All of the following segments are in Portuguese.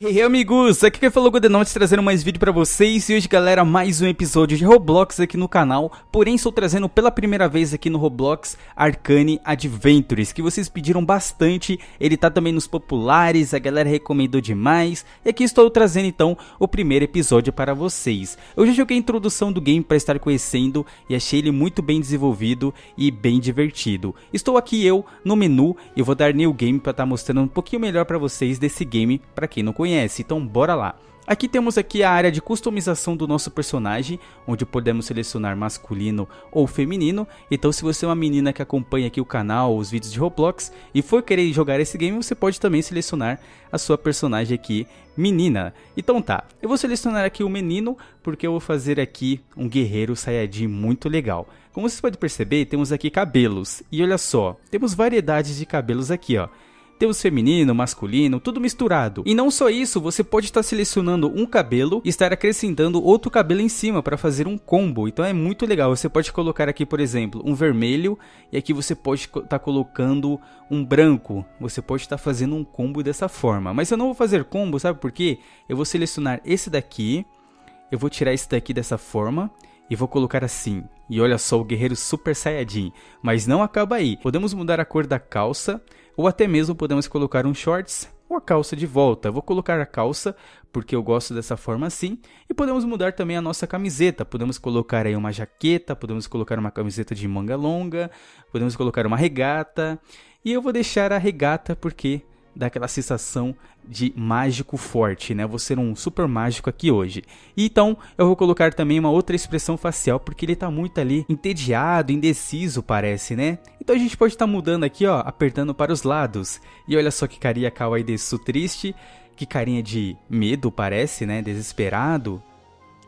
Hey amigos, aqui quem falou é Godenotes trazendo mais vídeo pra vocês e hoje galera mais um episódio de Roblox aqui no canal Porém estou trazendo pela primeira vez aqui no Roblox Arcane Adventures Que vocês pediram bastante, ele tá também nos populares, a galera recomendou demais E aqui estou trazendo então o primeiro episódio para vocês Eu já joguei a introdução do game para estar conhecendo e achei ele muito bem desenvolvido e bem divertido Estou aqui eu no menu e vou dar New Game para estar tá mostrando um pouquinho melhor pra vocês desse game pra quem não conhece conhece, então bora lá. Aqui temos aqui a área de customização do nosso personagem, onde podemos selecionar masculino ou feminino. Então se você é uma menina que acompanha aqui o canal, os vídeos de Roblox e for querer jogar esse game, você pode também selecionar a sua personagem aqui menina. Então tá, eu vou selecionar aqui o menino, porque eu vou fazer aqui um guerreiro Saiyajin muito legal. Como vocês podem perceber, temos aqui cabelos. E olha só, temos variedades de cabelos aqui, ó. Tem os feminino, masculino, tudo misturado. E não só isso, você pode estar selecionando um cabelo e estar acrescentando outro cabelo em cima para fazer um combo. Então é muito legal. Você pode colocar aqui, por exemplo, um vermelho e aqui você pode estar tá colocando um branco. Você pode estar fazendo um combo dessa forma. Mas eu não vou fazer combo, sabe por quê? Eu vou selecionar esse daqui, eu vou tirar esse daqui dessa forma e vou colocar assim. E olha só o guerreiro Super Saiyajin. Mas não acaba aí. Podemos mudar a cor da calça ou até mesmo podemos colocar um shorts ou a calça de volta. Vou colocar a calça porque eu gosto dessa forma assim. E podemos mudar também a nossa camiseta. Podemos colocar aí uma jaqueta, podemos colocar uma camiseta de manga longa, podemos colocar uma regata. E eu vou deixar a regata porque dá aquela sensação de mágico forte, né? Vou ser um super mágico aqui hoje. E então eu vou colocar também uma outra expressão facial, porque ele tá muito ali entediado, indeciso, parece, né? Então a gente pode estar tá mudando aqui, ó, apertando para os lados. E olha só que carinha kawaii desse triste, que carinha de medo, parece, né? Desesperado.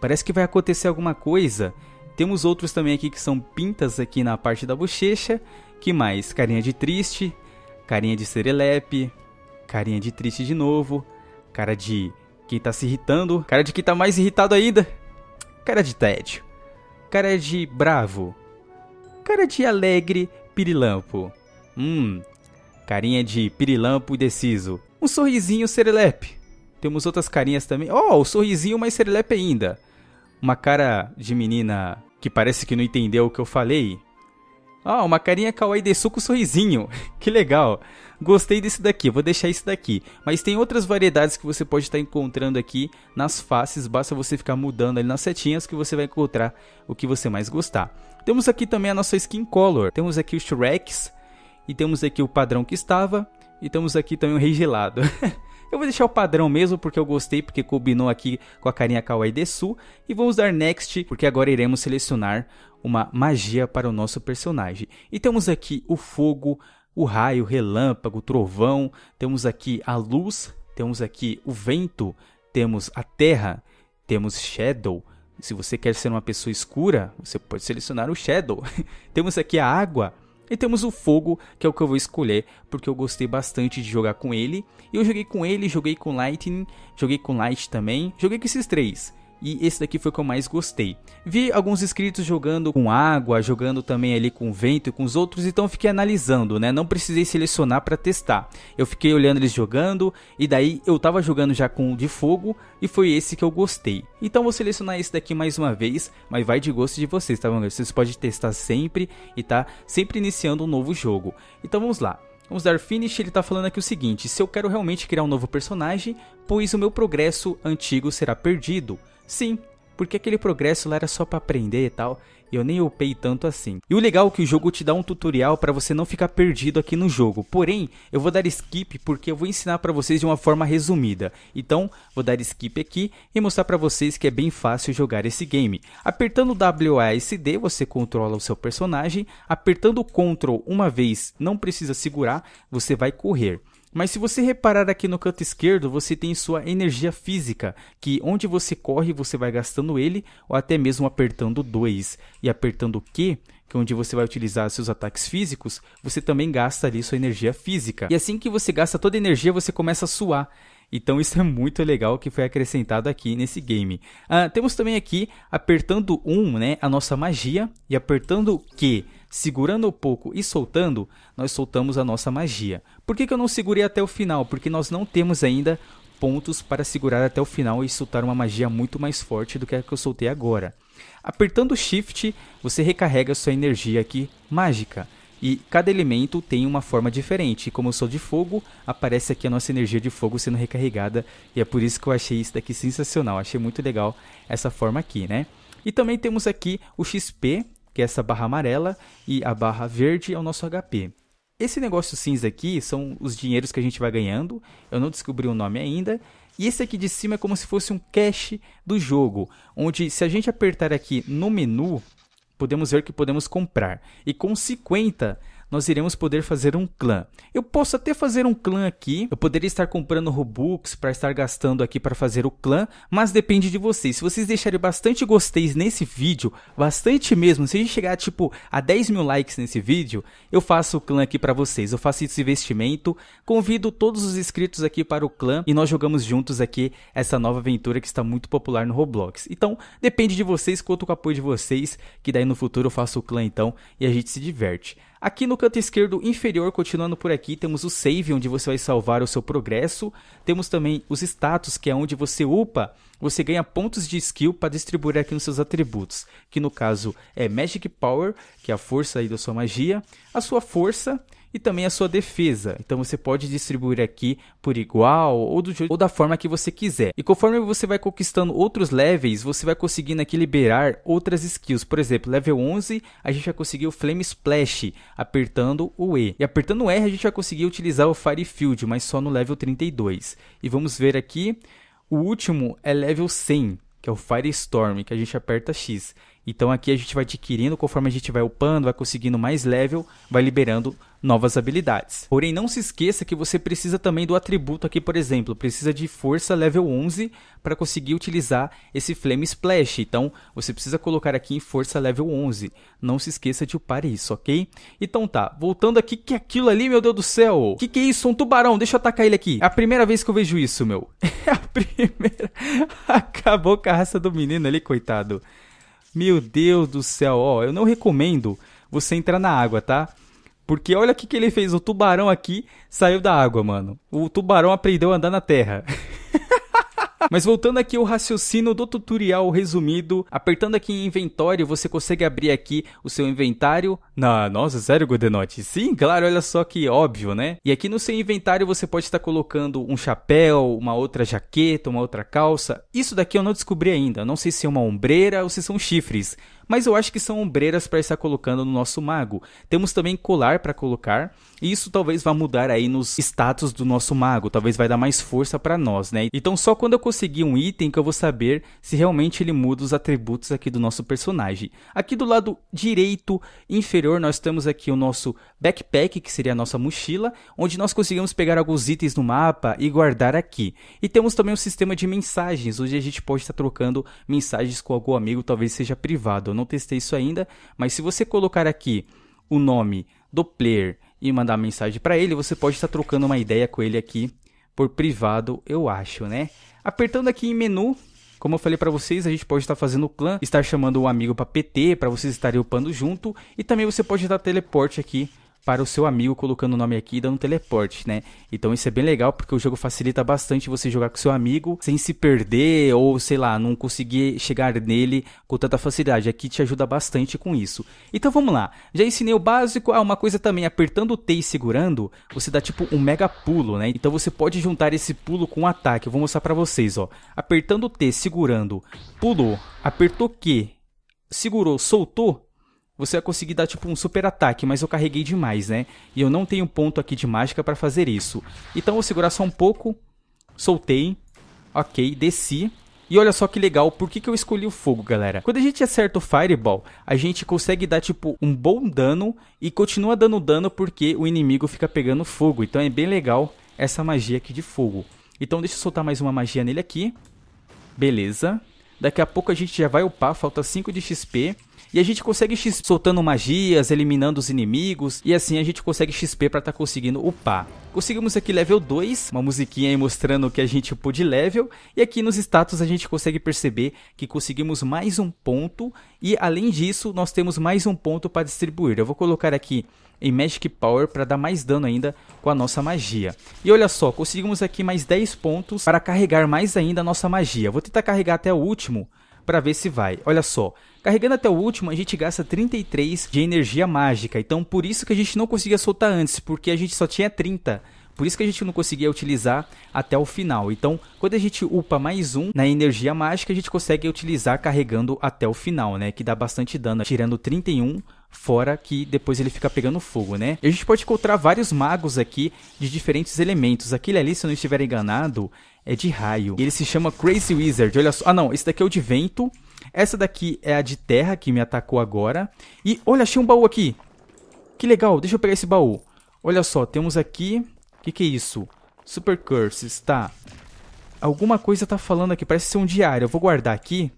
Parece que vai acontecer alguma coisa. Temos outros também aqui que são pintas aqui na parte da bochecha. Que mais? Carinha de triste, carinha de serelepe, carinha de triste de novo, cara de quem tá se irritando, cara de quem tá mais irritado ainda, cara de tédio, cara de bravo, cara de alegre pirilampo. Hum, carinha de pirilampo indeciso. Um sorrisinho serelepe. Temos outras carinhas também. Oh, o sorrisinho mais serelepe ainda. Uma cara de menina que parece que não entendeu o que eu falei. Ah, uma carinha kawaii de suco sorrisinho. que legal. Gostei desse daqui, vou deixar esse daqui. Mas tem outras variedades que você pode estar tá encontrando aqui nas faces. Basta você ficar mudando ali nas setinhas que você vai encontrar o que você mais gostar. Temos aqui também a nossa skin color. Temos aqui o Shreks. E temos aqui o padrão que estava. E temos aqui também o rei gelado. Eu vou deixar o padrão mesmo, porque eu gostei, porque combinou aqui com a carinha Kawaii Desu. E vamos dar Next, porque agora iremos selecionar uma magia para o nosso personagem. E temos aqui o fogo, o raio, o relâmpago, o trovão. Temos aqui a luz, temos aqui o vento, temos a terra, temos Shadow. Se você quer ser uma pessoa escura, você pode selecionar o Shadow. temos aqui a água, e temos o fogo, que é o que eu vou escolher, porque eu gostei bastante de jogar com ele. E eu joguei com ele, joguei com Lightning, joguei com Light também, joguei com esses três e esse daqui foi o que eu mais gostei. Vi alguns inscritos jogando com água, jogando também ali com vento e com os outros, então fiquei analisando, né? Não precisei selecionar para testar. Eu fiquei olhando eles jogando e daí eu tava jogando já com o de fogo e foi esse que eu gostei. Então vou selecionar esse daqui mais uma vez, mas vai de gosto de vocês, tá bom? Vocês podem testar sempre e tá sempre iniciando um novo jogo. Então vamos lá. Vamos dar finish, ele está falando aqui o seguinte, se eu quero realmente criar um novo personagem, pois o meu progresso antigo será perdido. Sim, porque aquele progresso lá era só para aprender e tal, eu nem upei tanto assim. E o legal é que o jogo te dá um tutorial para você não ficar perdido aqui no jogo. Porém, eu vou dar skip porque eu vou ensinar para vocês de uma forma resumida. Então, vou dar skip aqui e mostrar para vocês que é bem fácil jogar esse game. Apertando WASD você controla o seu personagem, apertando Ctrl uma vez, não precisa segurar, você vai correr. Mas se você reparar aqui no canto esquerdo, você tem sua energia física, que onde você corre, você vai gastando ele, ou até mesmo apertando 2 e apertando Q, que é onde você vai utilizar seus ataques físicos, você também gasta ali sua energia física. E assim que você gasta toda a energia, você começa a suar. Então isso é muito legal que foi acrescentado aqui nesse game. Ah, temos também aqui, apertando 1, um, né, a nossa magia, e apertando Q, segurando um pouco e soltando, nós soltamos a nossa magia. Por que, que eu não segurei até o final? Porque nós não temos ainda pontos para segurar até o final e soltar uma magia muito mais forte do que a que eu soltei agora. Apertando Shift, você recarrega sua energia aqui mágica. E cada elemento tem uma forma diferente. Como eu sou de fogo, aparece aqui a nossa energia de fogo sendo recarregada. E é por isso que eu achei isso daqui sensacional. Achei muito legal essa forma aqui, né? E também temos aqui o XP, que é essa barra amarela, e a barra verde é o nosso HP. Esse negócio cinza aqui são os dinheiros que a gente vai ganhando, eu não descobri o nome ainda, e esse aqui de cima é como se fosse um cache do jogo, onde se a gente apertar aqui no menu, podemos ver que podemos comprar. E com 50 nós iremos poder fazer um clã. Eu posso até fazer um clã aqui, eu poderia estar comprando Robux para estar gastando aqui para fazer o clã, mas depende de vocês. Se vocês deixarem bastante gosteis nesse vídeo, bastante mesmo, se a gente chegar tipo a 10 mil likes nesse vídeo, eu faço o clã aqui para vocês, eu faço esse investimento, convido todos os inscritos aqui para o clã e nós jogamos juntos aqui essa nova aventura que está muito popular no Roblox. Então, depende de vocês, conto com o apoio de vocês, que daí no futuro eu faço o clã então e a gente se diverte. Aqui no canto esquerdo inferior, continuando por aqui, temos o save, onde você vai salvar o seu progresso. Temos também os status, que é onde você upa, você ganha pontos de skill para distribuir aqui nos seus atributos, que no caso é Magic Power, que é a força aí da sua magia, a sua força, e também a sua defesa. Então você pode distribuir aqui por igual ou, do, ou da forma que você quiser. E conforme você vai conquistando outros levels, você vai conseguindo aqui liberar outras skills. Por exemplo, level 11, a gente vai conseguir o Flame Splash apertando o E. E apertando o R, a gente vai conseguir utilizar o Fire Field, mas só no level 32. E vamos ver aqui, o último é level 100, que é o Firestorm, que a gente aperta X. Então aqui a gente vai adquirindo, conforme a gente vai upando, vai conseguindo mais level, vai liberando novas habilidades. Porém, não se esqueça que você precisa também do atributo aqui, por exemplo, precisa de força level 11 para conseguir utilizar esse Flame Splash. Então, você precisa colocar aqui em força level 11. Não se esqueça de upar isso, ok? Então tá, voltando aqui, que é aquilo ali, meu Deus do céu? Que que é isso? Um tubarão, deixa eu atacar ele aqui. É a primeira vez que eu vejo isso, meu. É a primeira. Acabou com a raça do menino ali, coitado. Meu Deus do céu, ó, eu não recomendo você entrar na água, tá? Porque olha o que, ele fez, o tubarão aqui saiu da água, mano. O tubarão aprendeu a andar na terra. Mas voltando aqui ao raciocínio do tutorial resumido, apertando aqui em inventório, você consegue abrir aqui o seu inventário. Na, nossa, sério, Godenote? Sim, claro, olha só que óbvio, né? E aqui no seu inventário você pode estar colocando um chapéu, uma outra jaqueta, uma outra calça. Isso daqui eu não descobri ainda, não sei se é uma ombreira ou se são chifres mas eu acho que são ombreiras para estar colocando no nosso mago. Temos também colar para colocar, e isso talvez vá mudar aí nos status do nosso mago, talvez vai dar mais força para nós, né? Então só quando eu conseguir um item que eu vou saber se realmente ele muda os atributos aqui do nosso personagem. Aqui do lado direito inferior nós temos aqui o nosso backpack, que seria a nossa mochila, onde nós conseguimos pegar alguns itens no mapa e guardar aqui. E temos também o um sistema de mensagens, onde a gente pode estar trocando mensagens com algum amigo, talvez seja privado, não testei isso ainda, mas se você colocar aqui o nome do player e mandar mensagem para ele, você pode estar tá trocando uma ideia com ele aqui por privado, eu acho, né? Apertando aqui em menu, como eu falei para vocês, a gente pode estar tá fazendo o clã, estar chamando um amigo para PT, para vocês estarem upando junto, e também você pode dar tá teleporte aqui para o seu amigo, colocando o nome aqui e dando teleporte, né? Então isso é bem legal porque o jogo facilita bastante você jogar com seu amigo sem se perder ou sei lá, não conseguir chegar nele com tanta facilidade. Aqui te ajuda bastante com isso. Então vamos lá. Já ensinei o básico. Ah, uma coisa também, apertando o T e segurando, você dá tipo um mega pulo, né? Então você pode juntar esse pulo com um ataque. Eu vou mostrar para vocês, ó. Apertando o T, segurando, pulou, apertou Q, segurou, soltou, você vai conseguir dar tipo um super ataque, mas eu carreguei demais, né? E eu não tenho ponto aqui de mágica para fazer isso. Então vou segurar só um pouco, soltei, ok, desci. E olha só que legal, por que, que eu escolhi o fogo, galera? Quando a gente acerta o Fireball, a gente consegue dar, tipo, um bom dano e continua dando dano porque o inimigo fica pegando fogo. Então é bem legal essa magia aqui de fogo. Então deixa eu soltar mais uma magia nele aqui. Beleza. Daqui a pouco a gente já vai upar, falta 5 de XP. E a gente consegue X soltando magias, eliminando os inimigos. E assim a gente consegue XP para estar tá conseguindo upar. Conseguimos aqui level 2, uma musiquinha aí mostrando que a gente upou de level. E aqui nos status a gente consegue perceber que conseguimos mais um ponto. E além disso, nós temos mais um ponto para distribuir. Eu vou colocar aqui em Magic Power para dar mais dano ainda com a nossa magia. E olha só, conseguimos aqui mais 10 pontos para carregar mais ainda a nossa magia. Vou tentar carregar até o último para ver se vai. Olha só, carregando até o último, a gente gasta 33 de energia mágica. Então por isso que a gente não conseguia soltar antes, porque a gente só tinha 30. Por isso que a gente não conseguia utilizar até o final. Então, quando a gente upa mais um na energia mágica, a gente consegue utilizar carregando até o final, né? Que dá bastante dano, tirando 31 fora que depois ele fica pegando fogo, né? E a gente pode encontrar vários magos aqui de diferentes elementos. Aquele ali, se eu não estiver enganado, é de raio. E ele se chama Crazy Wizard. Olha só. Ah, não. Esse daqui é o de vento. Essa daqui é a de terra que me atacou agora. E olha, achei um baú aqui. Que legal. Deixa eu pegar esse baú. Olha só. Temos aqui... O que, que é isso? Super Curses. Tá. Alguma coisa tá falando aqui. Parece ser um diário. Eu vou guardar aqui.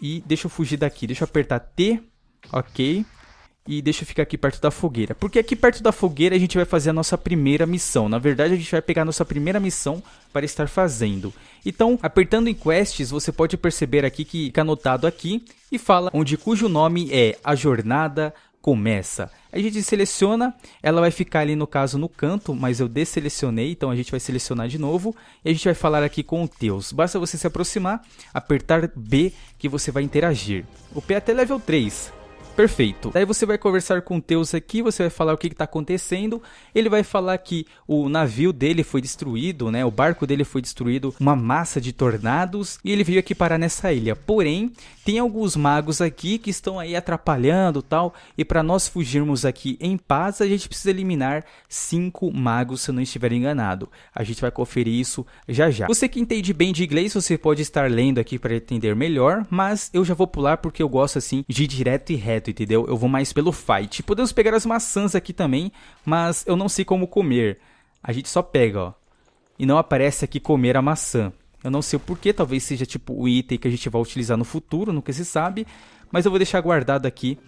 E deixa eu fugir daqui. Deixa eu apertar T. Ok e deixa eu ficar aqui perto da fogueira. Porque aqui perto da fogueira a gente vai fazer a nossa primeira missão. Na verdade, a gente vai pegar a nossa primeira missão para estar fazendo. Então, apertando em quests, você pode perceber aqui que fica anotado aqui e fala onde cujo nome é A Jornada Começa. A gente seleciona, ela vai ficar ali no caso no canto, mas eu deselecionei, então a gente vai selecionar de novo e a gente vai falar aqui com o Teus. Basta você se aproximar, apertar B que você vai interagir. O P é até level 3. Perfeito. Daí você vai conversar com o Teus aqui, você vai falar o que está acontecendo. Ele vai falar que o navio dele foi destruído, né? O barco dele foi destruído, uma massa de tornados, e ele veio aqui parar nessa ilha. Porém, tem alguns magos aqui que estão aí atrapalhando tal. E para nós fugirmos aqui em paz, a gente precisa eliminar cinco magos, se eu não estiver enganado. A gente vai conferir isso já já. Você que entende bem de inglês, você pode estar lendo aqui para entender melhor, mas eu já vou pular porque eu gosto assim de direto e reto entendeu? Eu vou mais pelo fight. Podemos pegar as maçãs aqui também, mas eu não sei como comer. A gente só pega, ó. E não aparece aqui comer a maçã. Eu não sei o porquê, talvez seja tipo o item que a gente vai utilizar no futuro, nunca se sabe. Mas eu vou deixar guardado aqui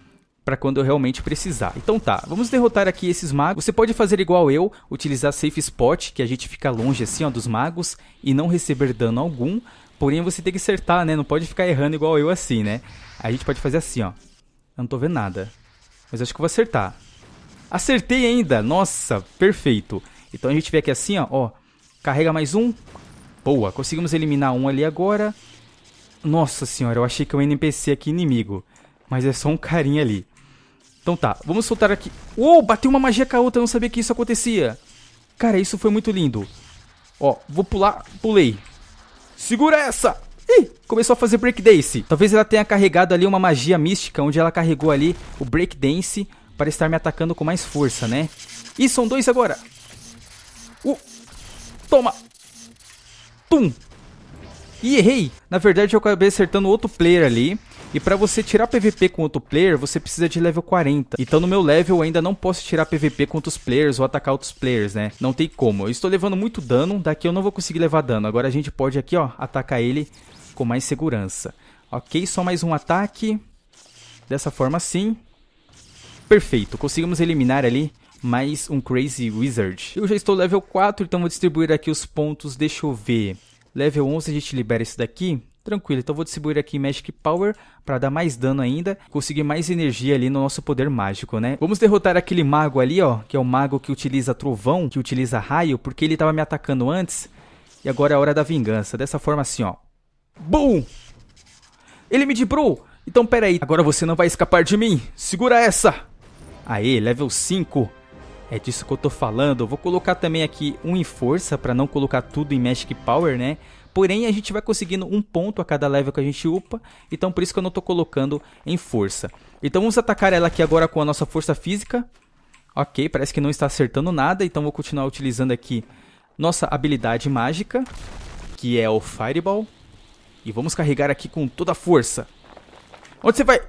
para quando eu realmente precisar. Então tá, vamos derrotar aqui esses magos. Você pode fazer igual eu, utilizar safe spot, que a gente fica longe assim ó, dos magos e não receber dano algum. Porém você tem que acertar, né? Não pode ficar errando igual eu assim, né? A gente pode fazer assim, ó. Eu não tô vendo nada. Mas acho que eu vou acertar. Acertei ainda! Nossa, perfeito. Então a gente vem aqui assim, ó, ó. Carrega mais um. Boa, conseguimos eliminar um ali agora. Nossa senhora, eu achei que é um NPC aqui inimigo. Mas é só um carinha ali. Então tá, vamos soltar aqui. Uou, bateu uma magia com a outra, eu não sabia que isso acontecia. Cara, isso foi muito lindo. Ó, vou pular, pulei. Segura essa! Ih, começou a fazer breakdance. Talvez ela tenha carregado ali uma magia mística, onde ela carregou ali o breakdance para estar me atacando com mais força, né? Ih, são dois agora. Uh, toma. Tum. E errei. Na verdade, eu acabei acertando outro player ali. E para você tirar PVP com outro player, você precisa de level 40. Então no meu level eu ainda não posso tirar PVP com outros players ou atacar outros players, né? Não tem como. Eu estou levando muito dano, daqui eu não vou conseguir levar dano. Agora a gente pode aqui, ó, atacar ele com mais segurança. Ok, só mais um ataque. Dessa forma sim. Perfeito, conseguimos eliminar ali mais um Crazy Wizard. Eu já estou level 4, então vou distribuir aqui os pontos, deixa eu ver. Level 11 a gente libera esse daqui. Tranquilo, então vou distribuir aqui Magic Power para dar mais dano ainda, conseguir mais energia ali no nosso poder mágico, né? Vamos derrotar aquele mago ali, ó, que é o mago que utiliza trovão, que utiliza raio, porque ele estava me atacando antes, e agora é a hora da vingança. Dessa forma assim, ó. boom Ele me debrou! Então pera aí, agora você não vai escapar de mim! Segura essa! Aê, level 5! É disso que eu tô falando. vou colocar também aqui um em força para não colocar tudo em Magic Power, né? Porém, a gente vai conseguindo um ponto a cada level que a gente upa. Então, por isso que eu não estou colocando em força. Então, vamos atacar ela aqui agora com a nossa força física. Ok, parece que não está acertando nada. Então, vou continuar utilizando aqui nossa habilidade mágica. Que é o Fireball. E vamos carregar aqui com toda a força. Onde você vai?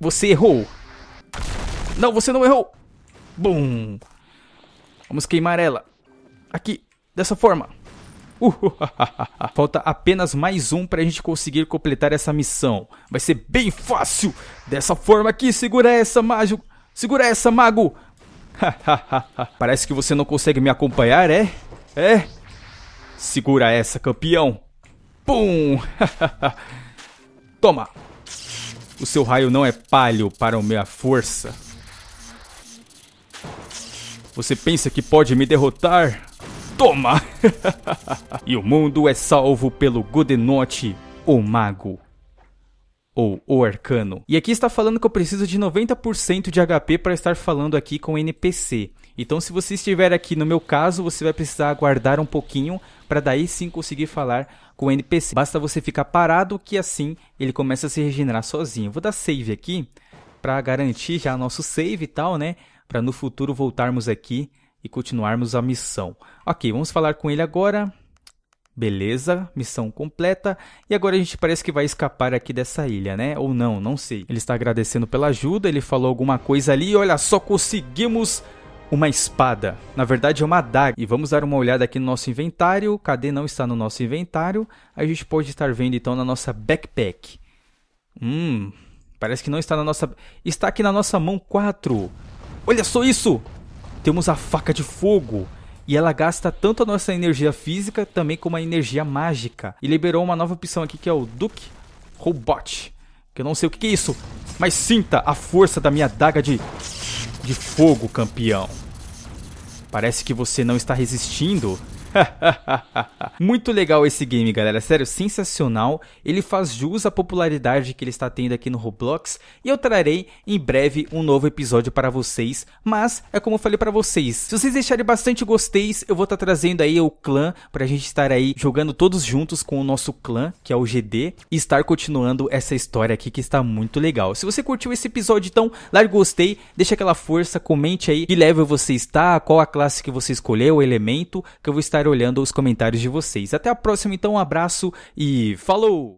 Você errou. Não, você não errou. Bum. Vamos queimar ela. Aqui, dessa forma. Falta apenas mais um para a gente conseguir completar essa missão. Vai ser bem fácil. Dessa forma aqui, segura essa, mago. Segura essa, mago. Parece que você não consegue me acompanhar, é? É? Segura essa, campeão. Pum! Toma! O seu raio não é palho para a minha força. Você pensa que pode me derrotar? Toma! e o mundo é salvo pelo Godenote, o mago. Ou o arcano. E aqui está falando que eu preciso de 90% de HP para estar falando aqui com o NPC. Então, se você estiver aqui no meu caso, você vai precisar aguardar um pouquinho para daí sim conseguir falar com o NPC. Basta você ficar parado que assim ele começa a se regenerar sozinho. Vou dar save aqui para garantir já nosso save e tal, né? Para no futuro voltarmos aqui e continuarmos a missão. Ok, vamos falar com ele agora. Beleza, missão completa. E agora a gente parece que vai escapar aqui dessa ilha, né? Ou não, não sei. Ele está agradecendo pela ajuda, ele falou alguma coisa ali. Olha só, conseguimos uma espada. Na verdade é uma adaga. E vamos dar uma olhada aqui no nosso inventário. Cadê? Não está no nosso inventário. A gente pode estar vendo então na nossa backpack. Hum, parece que não está na nossa... Está aqui na nossa mão 4. Olha só isso! Temos a faca de fogo. E ela gasta tanto a nossa energia física também como a energia mágica. E liberou uma nova opção aqui que é o Duke Robot. Que eu não sei o que é isso. Mas sinta a força da minha daga de, de fogo, campeão. Parece que você não está resistindo Muito legal esse game, galera. Sério, sensacional. Ele faz jus à popularidade que ele está tendo aqui no Roblox. E eu trarei em breve um novo episódio para vocês. Mas, é como eu falei para vocês. Se vocês deixarem bastante gosteis, eu vou estar tá trazendo aí o clã. para a gente estar aí jogando todos juntos com o nosso clã, que é o GD. E estar continuando essa história aqui que está muito legal. Se você curtiu esse episódio, então, larga o gostei. Deixa aquela força, comente aí que level você está, qual a classe que você escolheu, o elemento. Que eu vou estar estar olhando os comentários de vocês. Até a próxima, então, um abraço e falou!